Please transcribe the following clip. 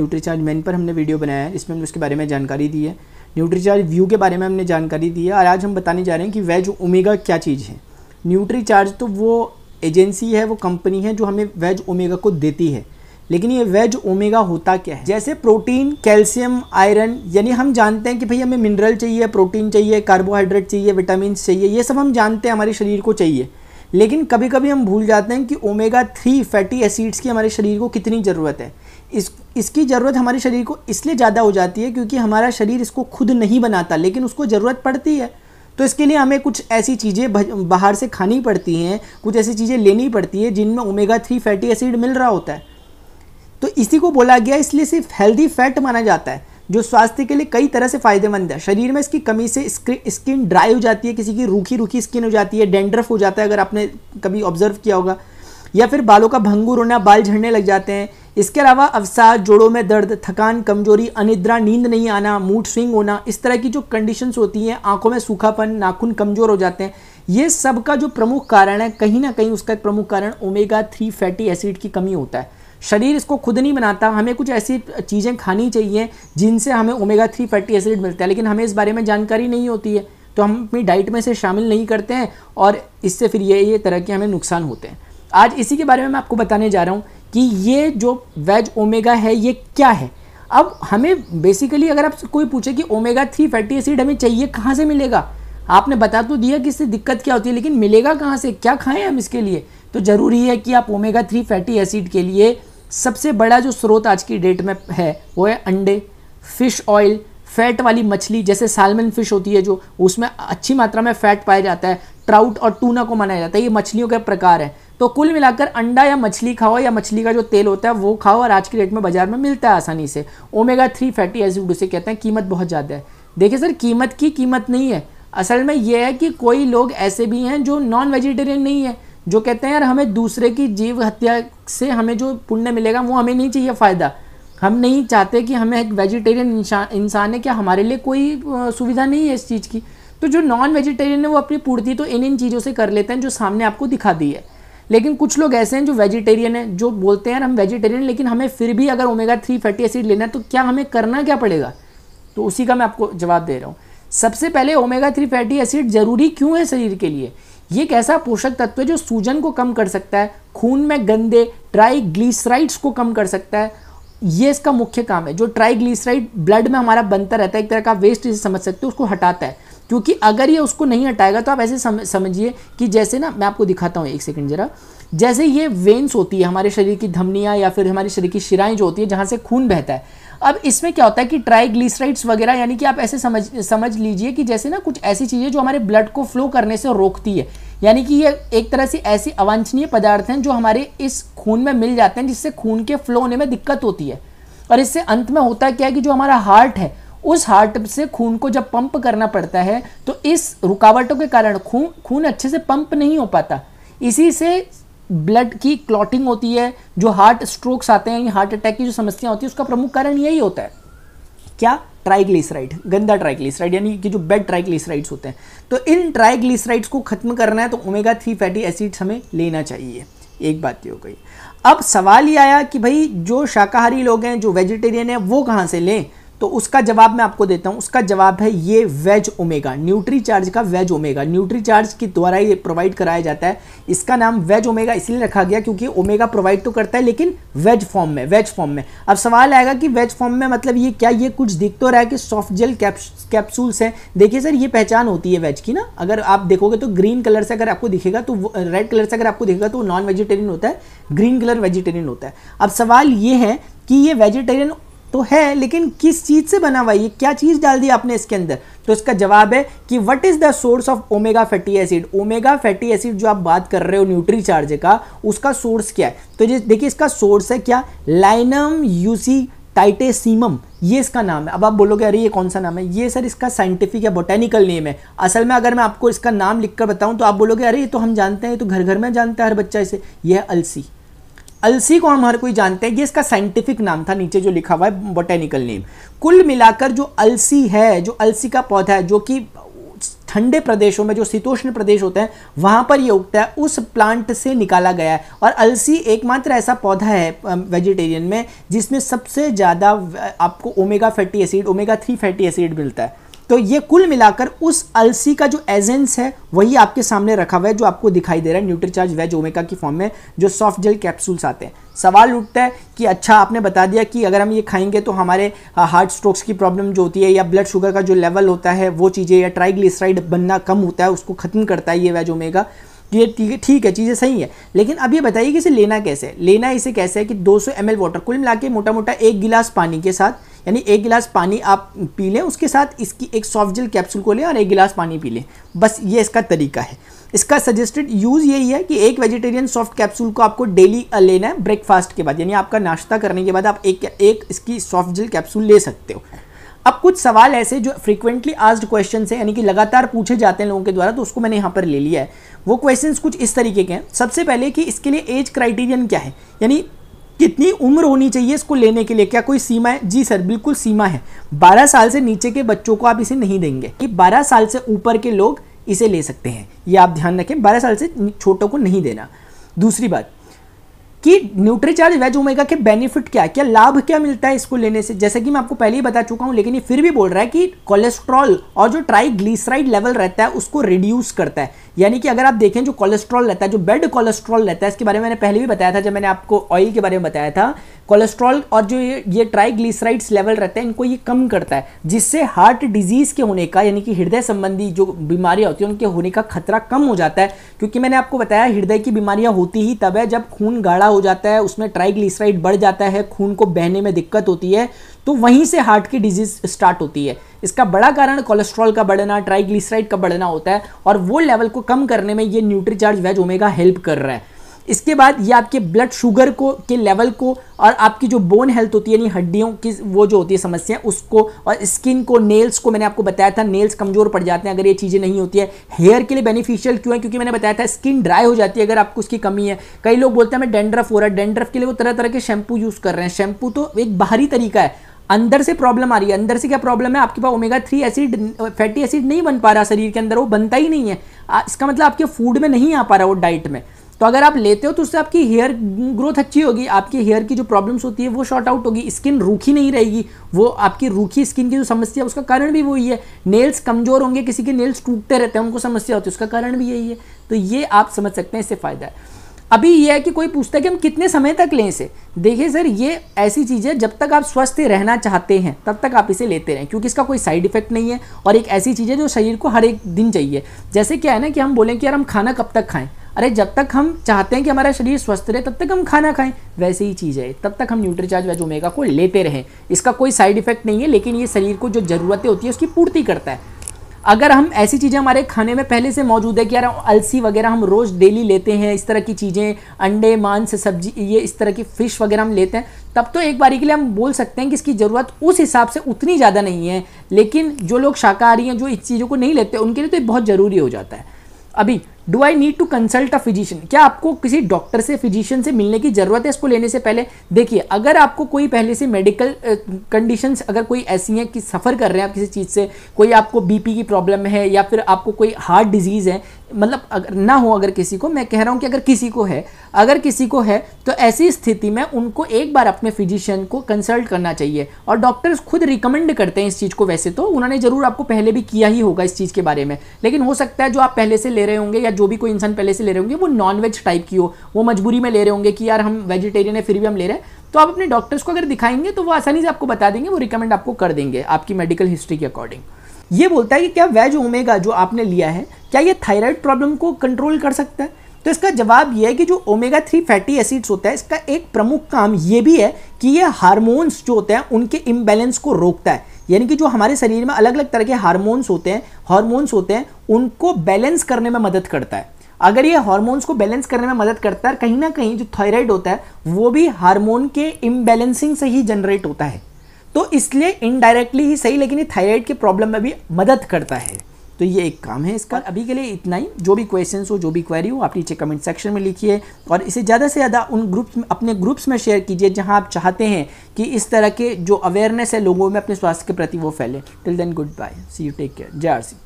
nutri charge man पर हमने video बनाया है इसमें हमने उसके बारे में जानकारी दी है न्यूट्री चार्ज व्यू के बारे में हमने जानकारी दी है और आज हम बताने जा रहे हैं कि वेज ओमेगा क्या चीज़ है न्यूट्रीचार्ज तो वो एजेंसी है वो कंपनी है जो हमें वेज ओमेगा को देती है लेकिन ये वेज ओमेगा होता क्या है जैसे प्रोटीन कैल्शियम आयरन यानी हम जानते हैं कि भाई हमें मिनरल चाहिए प्रोटीन चाहिए कार्बोहाइड्रेट चाहिए विटामिन चाहिए ये सब हम जानते हैं हमारे शरीर को चाहिए लेकिन कभी कभी हम भूल जाते हैं कि ओमेगा थ्री फैटी एसिड्स की हमारे शरीर को कितनी ज़रूरत है इस इसकी ज़रूरत हमारे शरीर को इसलिए ज़्यादा हो जाती है क्योंकि हमारा शरीर इसको खुद नहीं बनाता लेकिन उसको ज़रूरत पड़ती है तो इसके लिए हमें कुछ ऐसी चीज़ें बाहर से खानी पड़ती हैं कुछ ऐसी चीज़ें लेनी पड़ती है जिनमें ओमेगा थ्री फैटी एसिड मिल रहा होता है तो इसी को बोला गया इसलिए सिर्फ हेल्दी फैट माना जाता है जो स्वास्थ्य के लिए कई तरह से फायदेमंद है शरीर में इसकी कमी से स्किन ड्राई हो जाती है किसी की रूखी रूखी स्किन हो जाती है डेंड्रफ हो जाता है अगर आपने कभी ऑब्जर्व किया होगा या फिर बालों का भंगूर होना बाल झड़ने लग जाते हैं इसके अलावा अवसाद जोड़ों में दर्द थकान कमजोरी अनिद्रा नींद नहीं आना मूड स्विंग होना इस तरह की जो कंडीशंस होती हैं आंखों में सूखापन नाखून कमजोर हो जाते हैं ये सब का जो प्रमुख कारण है कहीं ना कहीं उसका प्रमुख कारण ओमेगा थ्री फैटी एसिड की कमी होता है शरीर इसको खुद नहीं बनाता हमें कुछ ऐसी चीज़ें खानी चाहिए जिनसे हमें ओमेगा थ्री फैटी एसिड मिलता है लेकिन हमें इस बारे में जानकारी नहीं होती है तो हम अपनी डाइट में से शामिल नहीं करते हैं और इससे फिर ये ये तरह के हमें नुकसान होते हैं आज इसी के बारे में मैं आपको बताने जा रहा हूँ कि ये जो वेज ओमेगा है ये क्या है अब हमें बेसिकली अगर आप कोई पूछे कि ओमेगा थ्री फैटी एसिड हमें चाहिए कहाँ से मिलेगा आपने बता तो दिया कि इससे दिक्कत क्या होती है लेकिन मिलेगा कहाँ से क्या खाएं हम इसके लिए तो ज़रूरी है कि आप ओमेगा थ्री फैटी एसिड के लिए सबसे बड़ा जो स्रोत आज की डेट में है वो है अंडे फिश ऑयल फैट वाली मछली जैसे सालमन फिश होती है जो उसमें अच्छी मात्रा में फैट पाया जाता है ट्राउट और टूना को माना जाता है ये मछलियों का प्रकार है तो कुल मिलाकर अंडा या मछली खाओ या मछली का जो तेल होता है वो खाओ और आज की डेट में बाजार में मिलता है आसानी से ओमेगा थ्री फैटी एसिड उसे कहते हैं कीमत बहुत ज़्यादा है देखिए सर कीमत की कीमत नहीं है असल में ये है कि कोई लोग ऐसे भी हैं जो नॉन वेजिटेरियन नहीं है जो कहते हैं यार हमें दूसरे की जीव हत्या से हमें जो पुण्य मिलेगा वो हमें नहीं चाहिए फ़ायदा हम नहीं चाहते कि हमें एक वेजिटेरियन इंसान है क्या हमारे लिए कोई सुविधा नहीं है इस चीज़ की तो जो नॉन वेजिटेरियन है वो अपनी पूर्ति तो इन इन चीज़ों से कर लेते हैं जो सामने आपको दिखा दी है लेकिन कुछ लोग ऐसे हैं जो वेजिटेरियन हैं जो बोलते हैं हम वेजिटेरियन लेकिन हमें फिर भी अगर ओमेगा थ्री फैटी एसिड लेना है तो क्या हमें करना क्या पड़ेगा तो उसी का मैं आपको जवाब दे रहा हूँ सबसे पहले ओमेगा थ्री फैटी एसिड जरूरी क्यों है शरीर के लिए ये एक ऐसा पोषक तत्व है जो सूजन को कम कर सकता है खून में गंदे ट्राइग्लिसराइड्स को कम कर सकता है ये इसका मुख्य काम है जो ट्राइग्लिसराइड ब्लड में हमारा बनता रहता है एक तरह का वेस्ट इसे समझ सकते हो उसको हटाता है क्योंकि अगर ये उसको नहीं हटाएगा तो आप ऐसे समझिए कि जैसे ना मैं आपको दिखाता हूँ एक सेकेंड ज़रा जैसे ये वेन्स होती है हमारे शरीर की धमनियाँ या फिर हमारे शरीर की शिराएं जो होती है जहाँ से खून बहता है अब इसमें क्या होता है कि ट्राइग्लिसराइड्स वगैरह यानी कि आप ऐसे समझ समझ लीजिए कि जैसे ना कुछ ऐसी चीज़ें जो हमारे ब्लड को फ्लो करने से रोकती है यानी कि ये एक तरह से ऐसे अवांछनीय पदार्थ हैं जो हमारे इस खून में मिल जाते हैं जिससे खून के फ्लो होने में दिक्कत होती है और इससे अंत में होता क्या है कि जो हमारा हार्ट है उस हार्ट से खून को जब पंप करना पड़ता है तो इस रुकावटों के कारण खून खून अच्छे से पंप नहीं हो पाता इसी से ब्लड की क्लॉटिंग होती है जो हार्ट स्ट्रोक्स आते हैं हार्ट अटैक की जो समस्या होती है उसका प्रमुख कारण यही होता है क्या ट्राइग्लिसराइड गंदा ट्राइग्लिसराइड यानी कि जो बेड ट्राइग्लिसराइड्स होते हैं तो इन ट्राइग्लिसराइड्स को खत्म करना है तो ओमेगा थ्री फैटी एसिड्स हमें लेना चाहिए एक बात ये हो गई अब सवाल ये आया कि भाई जो शाकाहारी लोग हैं जो वेजिटेरियन हैं वो कहाँ से लें तो उसका जवाब मैं आपको देता हूँ उसका जवाब है ये वेज ओमेगा न्यूट्री चार्ज का वेज ओमेगा न्यूट्री चार्ज के द्वारा ये प्रोवाइड कराया जाता है इसका नाम वेज ओमेगा इसलिए रखा गया क्योंकि ओमेगा प्रोवाइड तो करता है लेकिन वेज फॉर्म में वेज फॉर्म में अब सवाल आएगा कि वेज फॉर्म में मतलब ये क्या ये कुछ दिख तो रहा है कि सॉफ्ट जेल कैप्सूल्स हैं देखिए सर ये पहचान होती है वेज की ना अगर आप देखोगे तो ग्रीन कलर से अगर आपको दिखेगा तो रेड कलर से अगर आपको दिखेगा तो नॉन वेजिटेरियन होता है ग्रीन कलर वेजिटेरियन होता है अब सवाल ये है कि ये वेजिटेरियन तो है लेकिन किस चीज़ से बना हुआ ये क्या चीज़ डाल दी आपने इसके अंदर तो इसका जवाब है कि what is the source of omega fatty acid omega fatty acid जो आप बात कर रहे हो न्यूट्री चार्ज का उसका सोर्स क्या है तो देखिए इसका सोर्स है क्या लाइनम यूसी टाइटेसीमम ये इसका नाम है अब आप बोलोगे अरे ये कौन सा नाम है ये सर इसका साइंटिफिक या बोटेनिकल नेम है असल में अगर मैं आपको इसका नाम लिखकर बताऊं तो आप बोलोगे अरे ये तो हम जानते हैं तो घर घर में जानते हैं हर बच्चा इसे यह है अलसी अलसी को हम हर कोई जानते हैं ये इसका साइंटिफिक नाम था नीचे जो लिखा हुआ है बोटेनिकल नेम कुल मिलाकर जो अलसी है जो अलसी का पौधा है जो कि ठंडे प्रदेशों में जो शीतोष्ण प्रदेश होते हैं वहाँ पर ये उगता है उस प्लांट से निकाला गया है और अलसी एकमात्र ऐसा पौधा है वेजिटेरियन में जिसमें सबसे ज़्यादा आपको omega fatty acid omega three fatty acid मिलता है तो ये कुल मिलाकर उस अलसी का जो एजेंस है वही आपके सामने रखा हुआ है जो आपको दिखाई दे रहा है न्यूट्रीचार्ज वेज ओमेगा की फॉर्म में जो सॉफ्ट जेल कैप्सूल्स आते हैं सवाल उठता है कि अच्छा आपने बता दिया कि अगर हम ये खाएंगे तो हमारे हार्ट स्ट्रोक्स की प्रॉब्लम जो होती है या ब्लड शुगर का जो लेवल होता है वो चीज़ें या ट्राइग्लिसराइड बनना कम होता है उसको ख़त्म करता है ये वेज ओमेगा तो ये ठीक है चीज़ें सही है लेकिन अब ये बताइए कि इसे लेना कैसे है लेना इसे कैसे है कि 200 सौ वाटर कुल मिला के मोटा मोटा एक गिलास पानी के साथ यानी एक गिलास पानी आप पी लें उसके साथ इसकी एक सॉफ्ट जेल कैप्सूल को लें और एक गिलास पानी पी लें बस ये इसका तरीका है इसका सजेस्टेड यूज़ यही है कि एक वेजिटेरियन सॉफ्ट कैप्सूल को आपको डेली लेना है ब्रेकफास्ट के बाद यानी आपका नाश्ता करने के बाद आप एक एक इसकी सॉफ्ट जेल कैप्सूल ले सकते हो अब कुछ सवाल ऐसे जो फ्रीक्वेंटली आस्ड क्वेश्चन है यानी कि लगातार पूछे जाते हैं लोगों के द्वारा तो उसको मैंने यहाँ पर ले लिया है वो क्वेश्चन कुछ इस तरीके के हैं सबसे पहले कि इसके लिए एज क्राइटेरियन क्या है यानी कितनी उम्र होनी चाहिए इसको लेने के लिए क्या कोई सीमा है जी सर बिल्कुल सीमा है 12 साल से नीचे के बच्चों को आप इसे नहीं देंगे कि 12 साल से ऊपर के लोग इसे ले सकते हैं ये आप ध्यान रखें 12 साल से छोटों को नहीं देना दूसरी बात कि न्यूट्रीचार्ज वेज ओमेगा के बेनिफिट क्या है क्या लाभ क्या मिलता है इसको लेने से जैसे कि मैं आपको पहले ही बता चुका हूँ लेकिन ये फिर भी बोल रहा है कि कोलेस्ट्रॉल और जो ट्राई लेवल रहता है उसको रिड्यूस करता है यानी कि अगर आप देखें जो कोलेस्ट्रॉल रहता है जो बेड कोलेस्ट्रॉल रहता है इसके बारे में मैंने पहले भी बताया था जब मैंने आपको ऑयल के बारे में बताया था कोलेस्ट्रॉल और जो ये ये ट्राइग्लिसराइड्स लेवल रहते हैं इनको ये कम करता है जिससे हार्ट डिजीज़ के होने का यानी कि हृदय संबंधी जो बीमारियां होती हैं उनके होने का खतरा कम हो जाता है क्योंकि मैंने आपको बताया हृदय की बीमारियां होती ही तब है जब खून गाढ़ा हो जाता है उसमें ट्राइग्लिसराइड बढ़ जाता है खून को बहने में दिक्कत होती है तो वहीं से हार्ट की डिजीज स्टार्ट होती है इसका बड़ा कारण कोलेस्ट्रॉल का बढ़ना ट्राइग्लिसराइड का बढ़ना होता है और वो लेवल को कम करने में ये न्यूट्रीचार्ज वेज ओमेगा हेल्प कर रहा है इसके बाद ये आपके ब्लड शुगर को के लेवल को और आपकी जो बोन हेल्थ होती है यानी हड्डियों की वो जो होती है समस्या उसको और स्किन को नेल्स को मैंने आपको बताया था नेल्स कमज़ोर पड़ जाते हैं अगर ये चीज़ें नहीं होती है हेयर के लिए बेनिफिशियल क्यों है क्योंकि मैंने बताया था स्किन ड्राई हो जाती है अगर आपको उसकी कमी है कई लोग बोलते हैं मैं डेंड्रफ हो रहा है डेंड्रफ के लिए वो तरह तरह के शैम्पू यूज़ कर रहे हैं शैम्पू तो एक बाहरी तरीका है अंदर से प्रॉब्लम आ रही है अंदर से क्या प्रॉब्लम है आपके पास omega three acid fatty acid नहीं बन पा रहा शरीर के अंदर वो बनता ही नहीं है इसका मतलब आपके फूड में नहीं आ पा रहा वो डाइट में तो अगर आप लेते हो तो उससे आपकी हेयर ग्रोथ अच्छी होगी आपकी हेयर की जो प्रॉब्लम्स होती है वो शॉर्ट आउट होगी स्किन रूखी नहीं रहेगी वो आपकी रूखी स्किन की जो समस्या है उसका कारण भी वही है नेल्स कमजोर होंगे किसी के नेल्स टूटते रहते हैं उनको समस्या होती है उसका कारण भी यही है तो ये आप समझ सकते हैं इससे फ़ायदा है अभी ये है कि कोई पूछता है कि हम कितने समय तक लें इसे देखिए सर ये ऐसी चीज़ है जब तक आप स्वस्थ रहना चाहते हैं तब तक आप इसे लेते रहें क्योंकि इसका कोई साइड इफेक्ट नहीं है और एक ऐसी चीज़ है जो शरीर को हर एक दिन चाहिए जैसे क्या है ना कि हम बोलें कि यार हम खाना कब तक खाएँ अरे जब तक हम चाहते हैं कि हमारा शरीर स्वस्थ रहे तब तक हम खाना खाएं वैसे ही चीज़ है तब तक हम न्यूट्रीचार्ज वेज ओमेगा को लेते रहें इसका कोई साइड इफेक्ट नहीं है लेकिन ये शरीर को जो ज़रूरतें होती है उसकी पूर्ति करता है अगर हम ऐसी चीज़ें हमारे खाने में पहले से मौजूद है कि यार अलसी वगैरह हम रोज़ डेली लेते हैं इस तरह की चीज़ें अंडे मांस सब्जी ये इस तरह की फ़िश वगैरह हम लेते हैं तब तो एक बारी के लिए हम बोल सकते हैं कि इसकी ज़रूरत उस हिसाब से उतनी ज़्यादा नहीं है लेकिन जो लोग शाकाहारी हैं जो इस चीज़ों को नहीं लेते उनके लिए तो बहुत ज़रूरी हो जाता है अभी do I need to consult a physician क्या आपको किसी डॉक्टर से फिजिशियन से मिलने की ज़रूरत है इसको लेने से पहले देखिए अगर आपको कोई पहले से मेडिकल कंडीशंस अगर कोई ऐसी हैं कि सफ़र कर रहे हैं आप किसी चीज़ से कोई आपको बीपी की प्रॉब्लम है या फिर आपको कोई हार्ट डिजीज़ है मतलब अगर ना हो अगर किसी को मैं कह रहा हूँ कि अगर किसी को है अगर किसी को है तो ऐसी स्थिति में उनको एक बार अपने फिजिशियन को कंसल्ट करना चाहिए और डॉक्टर्स खुद रिकमेंड करते हैं इस चीज़ को वैसे तो उन्होंने ज़रूर आपको पहले भी किया ही होगा इस चीज़ के बारे में लेकिन हो सकता है जो आप पहले से ले रहे होंगे या जो भी कोई इंसान पहले से ले रहे होंगे वो नॉन वेज टाइप की हो वो मजबूरी में ले रहे होंगे कि यार हम वेजिटेरियन है फिर भी हम ले रहे हैं तो आप अपने डॉक्टर्स को अगर दिखाएंगे तो वो आसानी से आपको बता देंगे वो रिकमेंड आपको कर देंगे आपकी मेडिकल हिस्ट्री के अकॉर्डिंग ये बोलता है कि क्या वेज ओमेगा जो आपने लिया है क्या ये थायराइड प्रॉब्लम को कंट्रोल कर सकता है तो इसका जवाब यह है कि जो ओमेगा थ्री फैटी एसिड्स होता है इसका एक प्रमुख काम ये भी है कि ये हार्मोन्स जो होते हैं उनके इम्बैलेंस को रोकता है यानी कि जो हमारे शरीर में अलग अलग तरह के हार्मोन्स होते हैं हार्मोन्स होते हैं उनको बैलेंस करने में मदद करता है अगर ये हार्मोन्स को बैलेंस करने में मदद करता है कहीं ना कहीं जो थायराइड होता है वो भी हार्मोन के इम्बेलेंसिंग से ही जनरेट होता है तो इसलिए इनडायरेक्टली ही सही लेकिन ये थायराइड के प्रॉब्लम में भी मदद करता है तो ये एक काम है इसका अभी के लिए इतना ही जो भी क्वेश्चन हो जो भी क्वेरी हो आप नीचे कमेंट सेक्शन में लिखिए और इसे ज़्यादा से ज़्यादा उन ग्रुप्स में अपने ग्रुप्स में शेयर कीजिए जहाँ आप चाहते हैं कि इस तरह के जो अवेयरनेस है लोगों में अपने स्वास्थ्य के प्रति वो फैले till then good bye see you take care Jai R C